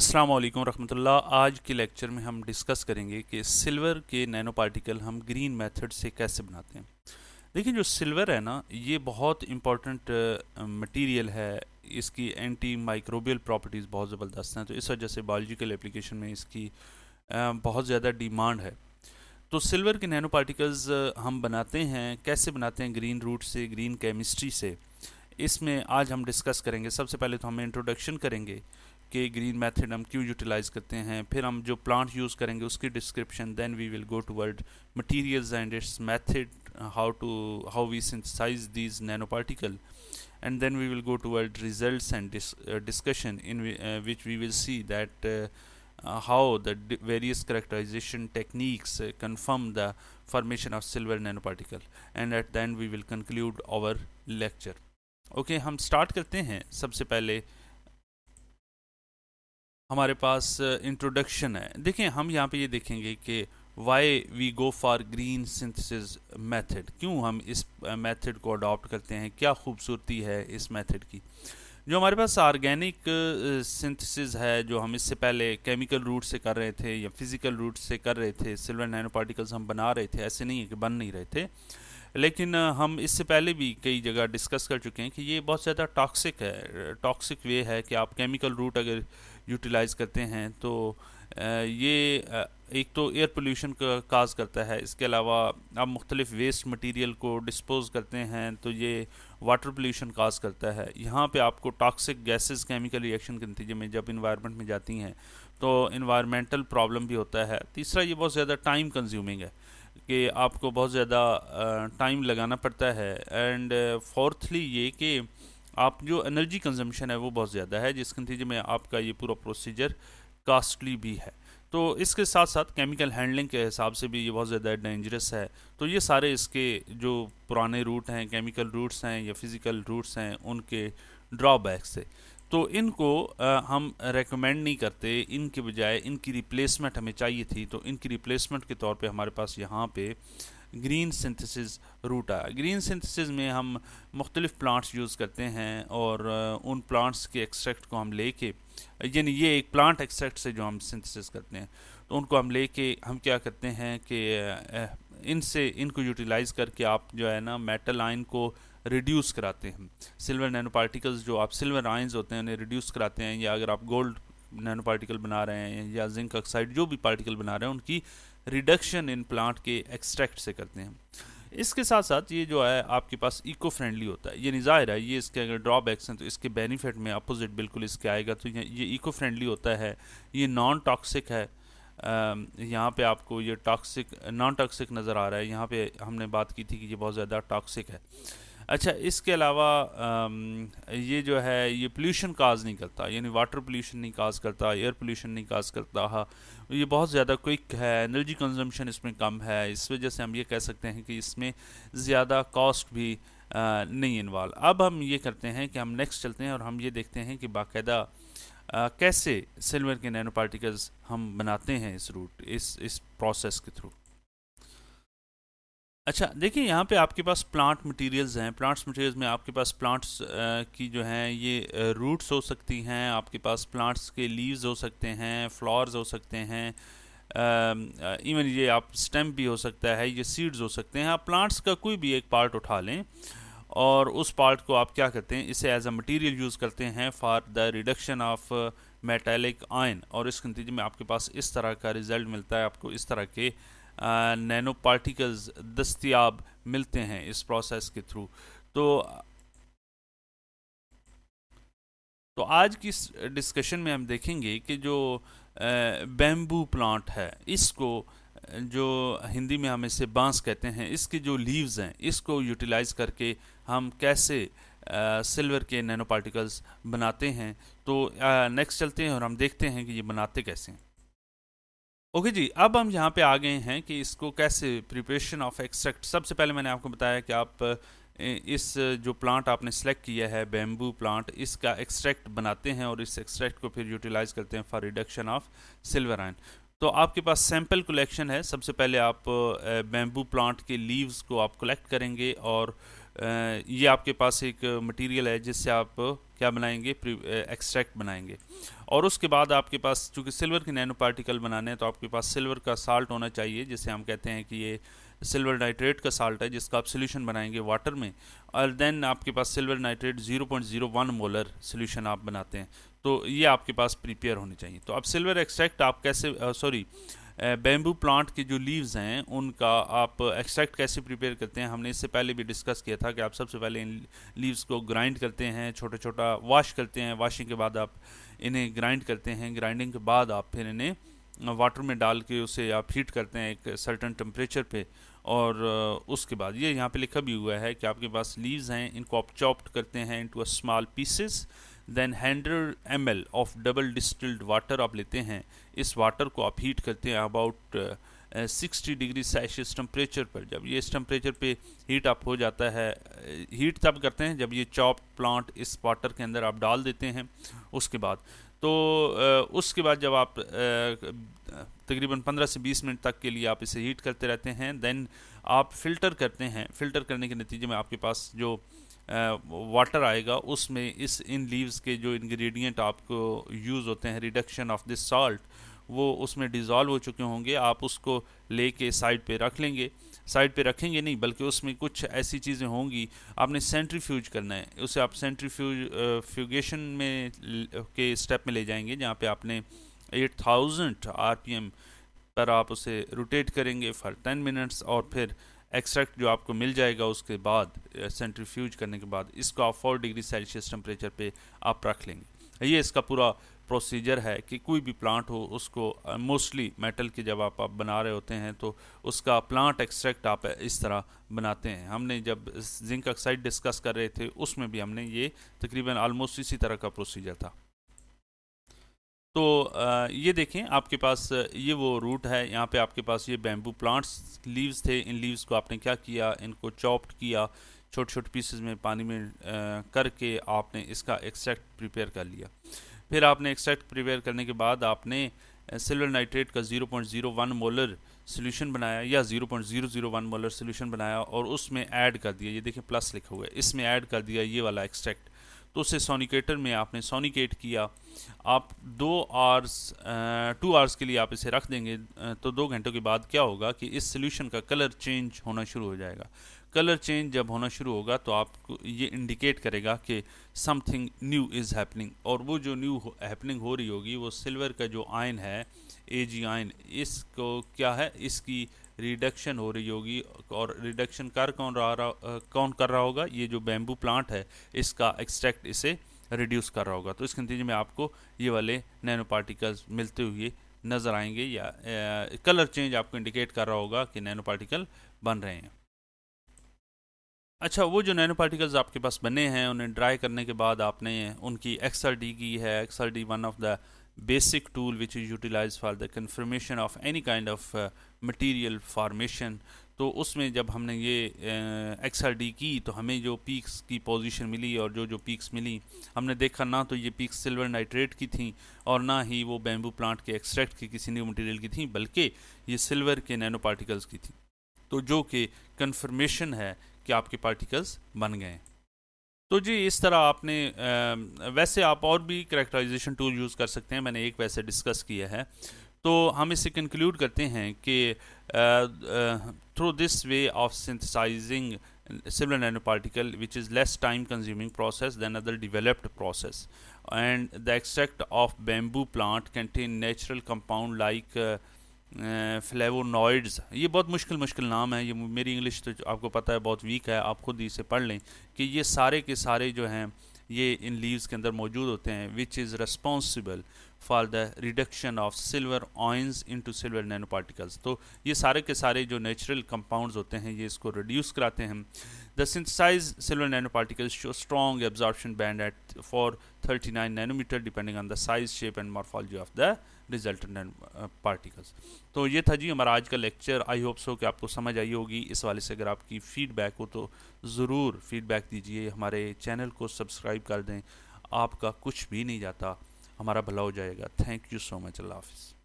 अस्सलाम वालेकुम रहमतुल्लाह आज के लेक्चर में हम डिस्कस करेंगे कि सिल्वर के नैनो पार्टिकल हम ग्रीन मेथड से कैसे बनाते हैं देखिए जो सिल्वर है ना ये बहुत इम्पॉर्टेंट मटेरियल है इसकी एंटी माइक्रोबियल प्रॉपर्टीज़ बहुत ज़बरदस्त हैं तो इस वजह से बायोलॉजिकल एप्लीकेशन में इसकी बहुत ज़्यादा डिमांड है तो सिल्वर के नैनो पार्टिकल्स हम बनाते हैं कैसे बनाते हैं ग्रीन रूट से ग्रीन केमिस्ट्री से इसमें आज हम डिस्कस करेंगे सबसे पहले तो हम इंट्रोडक्शन करेंगे के ग्रीन मेथड हम क्यों यूटिलाइज़ करते हैं फिर हम जो प्लांट यूज़ करेंगे उसकी description then we will go to world materials and its method how to how we synthesise these nanoparticle and then we will go toward results and dis uh, discussion in uh, which we will see that uh, how the various characterization techniques confirm the formation of silver nanoparticle and at the end we will conclude our lecture okay हम start करते हैं सबसे पहले हमारे पास introduction है देखें हम यहाँ पे ये देखेंगे कि why we go for green synthesis method क्यों हम इस मेथड को अडॉप्ट करते हैं क्या खूबसूरती है इस मेथड की जो हमारे पास ऑर्गेनिक सिंथेसिस है जो हम इससे पहले केमिकल रूट से कर रहे थे या फिज़िकल रूट से कर रहे थे सिल्वर नैनो पार्टिकल्स हम बना रहे थे ऐसे नहीं है कि बन नहीं रहे थे लेकिन हम इससे पहले भी कई जगह डिस्कस कर चुके हैं कि ये बहुत ज़्यादा टॉक्सिक है टॉक्सिक वे है कि आप केमिकल रूट अगर यूटिलाइज़ करते हैं तो ये एक तो एयर पोल्यूशन का काज करता है इसके अलावा आप मुख्तलिफ वेस्ट मटेरियल को डिस्पोज करते हैं तो ये वाटर पोल्यूशन काज करता है यहाँ पे आपको टॉक्सिक गैसेस केमिकल रिएक्शन के नतीजे में जब इन्वायरमेंट में जाती हैं तो इन्वायरमेंटल प्रॉब्लम भी होता है तीसरा ये बहुत ज़्यादा टाइम कंज्यूमिंग है कि आपको बहुत ज़्यादा टाइम लगाना पड़ता है एंड फोर्थली ये कि आप जो एनर्जी कंजम्पशन है वो बहुत ज़्यादा है जिसके नतीजे में आपका ये पूरा प्रोसीजर कास्टली भी है तो इसके साथ साथ केमिकल हैंडलिंग के हिसाब से भी ये बहुत ज़्यादा डेंजरस है तो ये सारे इसके जो पुराने रूट हैं केमिकल रूट्स हैं या फिज़िकल रूट्स हैं उनके ड्रॉबैक्स थे तो इनको आ, हम रेकमेंड नहीं करते इनके बजाय इनकी रिप्लेसमेंट हमें चाहिए थी तो इनकी रिप्लेसमेंट के तौर पे हमारे पास यहाँ पे ग्रीन सिंथेसिस रूटा ग्रीन सिंथेसिस में हम मुख्तलिफ़ प्लांट्स यूज़ करते हैं और उन प्लांट्स के एक्सट्रैक्ट को हम लेके यानी ये एक प्लांट एक्सट्रैक्ट से जो हम सिंथेसिस करते हैं तो उनको हम लेके हम क्या करते हैं कि इनसे इनको यूटिलाइज़ करके आप जो है ना मेटल आइन को रिड्यूस कराते हैं सिल्वर नैनो पार्टिकल्स जो आप सिल्वर आइंस होते हैं उन्हें रिड्यूस कराते हैं या अगर आप गोल्ड नैनो पार्टिकल बना रहे हैं या जिंक ऑक्साइड जो भी पार्टिकल बना रहे हैं उनकी रिडक्शन इन प्लांट के एक्सट्रैक्ट से करते हैं इसके साथ साथ ये जो है आपके पास इको फ्रेंडली होता है ये निज़ाहिर है ये इसके अगर ड्रॉबैक्स हैं तो इसके बेनिफिट में अपोजिट बिल्कुल इसके आएगा तो ये इको फ्रेंडली होता है ये नॉन टॉक्सिक है यहाँ पे आपको ये टॉक्सिक नॉन टॉक्सिक नज़र आ रहा है यहाँ पे हमने बात की थी कि ये बहुत ज़्यादा टॉक्सिक है अच्छा इसके अलावा ये जो है ये पोल्यूशन काज नहीं करता यानी वाटर पोल्यूशन नहीं काज करता एयर पोल्यूशन नहीं काज करता हाँ, ये बहुत ज़्यादा क्विक है एनर्जी कंजम्पशन इसमें कम है इस वजह से हम ये कह सकते हैं कि इसमें ज़्यादा कॉस्ट भी आ, नहीं इन्वॉल्व अब हम ये करते हैं कि हम नेक्स्ट चलते हैं और हम ये देखते हैं कि बाकायदा कैसे सिल्वर के नैनो पार्टिकल्स हम बनाते हैं इस रूट इस इस प्रोसेस के थ्रू अच्छा देखिए यहाँ पे आपके पास प्लांट मटेरियल्स हैं प्लांट्स मटेरियल्स में आपके पास प्लांट्स की जो हैं ये रूट्स हो सकती हैं आपके पास प्लांट्स के लीव्स हो सकते हैं फ्लावर्स हो सकते हैं इवन ये आप स्टेम भी हो सकता है ये सीड्स हो सकते हैं आप प्लांट्स का कोई भी एक पार्ट उठा लें और उस पार्ट को आप क्या करते हैं इसे एज अ मटीरियल यूज़ करते हैं for the reduction of metallic ion और इसके नतीजे में आपके पास इस तरह का रिज़ल्ट मिलता है आपको इस तरह के नैनो पार्टिकल्स दस्तियाब मिलते हैं इस प्रोसेस के थ्रू तो तो आज की डिस्कशन में हम देखेंगे कि जो बैम्बू प्लांट है इसको जो हिंदी में हम इसे बांस कहते हैं इसके जो लीव्स हैं इसको यूटिलाइज करके हम कैसे सिल्वर के नैनो पार्टिकल्स बनाते हैं तो नेक्स्ट चलते हैं और हम देखते हैं कि ये बनाते कैसे हैं ओके जी अब हम यहाँ पे आ गए हैं कि इसको कैसे प्रिपरेशन ऑफ एक्सट्रैक्ट सबसे पहले मैंने आपको बताया कि आप इस जो प्लांट आपने सेलेक्ट किया है बेम्बू प्लांट इसका एक्सट्रैक्ट बनाते हैं और इस एक्सट्रैक्ट को फिर यूटिलाइज करते हैं for reduction of silver ion तो आपके पास सैम्पल कलेक्शन है सबसे पहले आप बैम्बू प्लांट के लीव्स को आप कलेक्ट करेंगे और ये आपके पास एक मटेरियल है जिससे आप क्या बनाएंगे एक्सट्रैक्ट बनाएंगे और उसके बाद आपके पास चूँकि सिल्वर के नैनो पार्टिकल बनाने हैं तो आपके पास सिल्वर का साल्ट होना चाहिए जिसे हम कहते हैं कि ये सिल्वर नाइट्रेट का साल्ट है जिसका आप सोल्यूशन बनाएंगे वाटर में और देन आपके पास सिल्वर नाइट्रेट 0.01 मोलर सोल्यूशन आप बनाते हैं तो ये आपके पास प्रिपेयर होनी चाहिए तो अब सिल्वर एक्सट्रैक्ट आप कैसे सॉरी बैम्बू प्लांट के जो लीव्स हैं उनका आप एक्सट्रैक्ट कैसे प्रिपेयर करते हैं हमने इससे पहले भी डिस्कस किया था कि आप सबसे पहले इन लीव्स को ग्राइंड करते हैं छोटा छोटा वॉश करते हैं वॉशिंग के बाद आप इन्हें ग्राइंड करते हैं ग्राइंडिंग के बाद आप फिर इन्हें वाटर में डाल के उसे आप हीट करते हैं एक सर्टन टेम्परेचर पे और उसके बाद ये यहाँ पे लिखा भी हुआ है कि आपके पास लीव्स हैं इनको आप चॉप्ड करते हैं into a small pieces then hundred M L of double distilled water आप लेते हैं इस वाटर को आप हीट करते हैं about sixty degree Celsius temperature पर जब ये इस टेम्परेचर पे हीट अप हो जाता है हीट तब करते हैं जब ये चॉप प्लांट इस वाटर के अंदर आप डाल देते हैं उसके बाद तो उसके बाद जब आप तकरीबन 15 से 20 मिनट तक के लिए आप इसे हीट करते रहते हैं दैन आप फ़िल्टर करते हैं फ़िल्टर करने के नतीजे में आपके पास जो वाटर आएगा उसमें इस इन लीव्स के जो इंग्रेडिएंट आपको यूज़ होते हैं रिडक्शन ऑफ दिस सॉल्ट वो उसमें डिज़ोल्व हो चुके होंगे आप उसको ले साइड पे रख लेंगे साइड पे रखेंगे नहीं बल्कि उसमें कुछ ऐसी चीज़ें होंगी आपने सेंट्रीफ्यूज करना है उसे आप सेंट्रीफ्यूज फ्यूगेशन में के स्टेप में ले जाएंगे जहाँ पे आपने 8000 थाउजेंड पर आप उसे रोटेट करेंगे फॉर 10 मिनट्स और फिर एक्सट्रैक्ट जो आपको मिल जाएगा उसके बाद सेंट्रीफ्यूज करने के बाद इसको आप फोर डिग्री सेल्सियस टेम्परेचर पर आप रख लेंगे ये इसका पूरा प्रोसीजर है कि कोई भी प्लांट हो उसको मोस्टली uh, मेटल की जब आप, आप बना रहे होते हैं तो उसका प्लांट एक्सट्रैक्ट आप uh, इस तरह बनाते हैं हमने जब जिंक ऑक्साइड डिस्कस कर रहे थे उसमें भी हमने ये तकरीबन आलमोस्ट इसी तरह का प्रोसीजर था तो uh, ये देखें आपके पास ये वो रूट है यहाँ पे आपके पास ये बैम्बू प्लांट्स लीव्स थे इन लीव्स को आपने क्या किया इनको चॉप्ड किया छोटे छोटे पीसेज में पानी में करके आपने इसका एक्सट्रैक्ट प्रिपेयर कर लिया फिर आपने एक्सट्रैक्ट प्रिपेयर करने के बाद आपने सिल्वर नाइट्रेट का 0.01 मोलर सोल्यूशन बनाया या 0.001 मोलर सोल्यूशन बनाया और उसमें ऐड कर दिया ये देखिए प्लस लिखा हुआ है इसमें ऐड कर दिया ये वाला एक्सट्रैक्ट तो उसे सोनिकेटर में आपने सोनिकेट किया आप दो आवर्स टू आवर्स के लिए आप इसे रख देंगे तो दो घंटों के बाद क्या होगा कि इस सोल्यूशन का कलर चेंज होना शुरू हो जाएगा कलर चेंज जब होना शुरू होगा तो आपको ये इंडिकेट करेगा कि समथिंग न्यू इज़ हैपनिंग और वो जो न्यू हैपनिंग हो रही होगी वो सिल्वर का जो आयन है ए जी आयन इसको क्या है इसकी रिडक्शन हो रही होगी और रिडक्शन कर कौन रहा, रहा कौन कर रहा होगा ये जो बैम्बू प्लांट है इसका एक्सट्रैक्ट इसे रिड्यूस कर रहा होगा तो इसके नतीजे में आपको ये वाले नैनो पार्टिकल्स मिलते हुए नज़र आएंगे या कलर चेंज आपको इंडिकेट कर रहा होगा कि नैनो पार्टिकल बन रहे हैं अच्छा वो जो नैनो पार्टिकल्स आपके पास बने हैं उन्हें ड्राई करने के बाद आपने उनकी एक्सएल डी की है XL D one of the basic tool which is utilize for the confirmation of any kind of material material तो उसमें जब हमने ये एक्स आर डी की तो हमें जो पीक्स की पोजीशन मिली और जो जो पीक्स मिली हमने देखा ना तो ये पीक्स सिल्वर नाइट्रेट की थी और ना ही वो बैम्बू प्लांट के एक्सट्रैक्ट की किसी न्यू मटेरियल की थी बल्कि ये सिल्वर के नैनो पार्टिकल्स की थी तो जो कि कन्फर्मेशन है कि आपके पार्टिकल्स बन गए तो जी इस तरह आपने वैसे आप और भी करेक्टराइजेशन टूल यूज़ कर सकते हैं मैंने एक वैसे डिस्कस किया है तो हम इसे कंक्लूड करते हैं कि through this way of synthesizing similar nano particle which is less time consuming process than other developed process and the extract of bamboo plant contain natural compound like flavonoids ये बहुत मुश्किल मुश्किल नाम है ये मेरी इंग्लिश तो आपको पता है बहुत वीक है आप ख़ुद ही इसे पढ़ लें कि ये सारे के सारे जो हैं ये इन लीव्स के अंदर मौजूद होते हैं which is responsible for the reduction of silver ions into silver nano particles तो ये सारे के सारे जो नेचुरल कंपाउंड्स होते हैं ये इसको रिड्यूस कराते हैं the synthesize silver nano particles show strong absorption band at four 39 nanometer depending on the size shape and morphology of the result particles तो ये था जी हमारा आज का लेक्चर आई होप सो कि आपको समझ आई होगी इस वाले से अगर आपकी फ़ीडबैक हो तो ज़रूर फीडबैक दीजिए हमारे चैनल को सब्सक्राइब कर दें आपका कुछ भी नहीं जाता हमारा भला हो जाएगा थैंक यू सो मच अल्लाह हाफिज़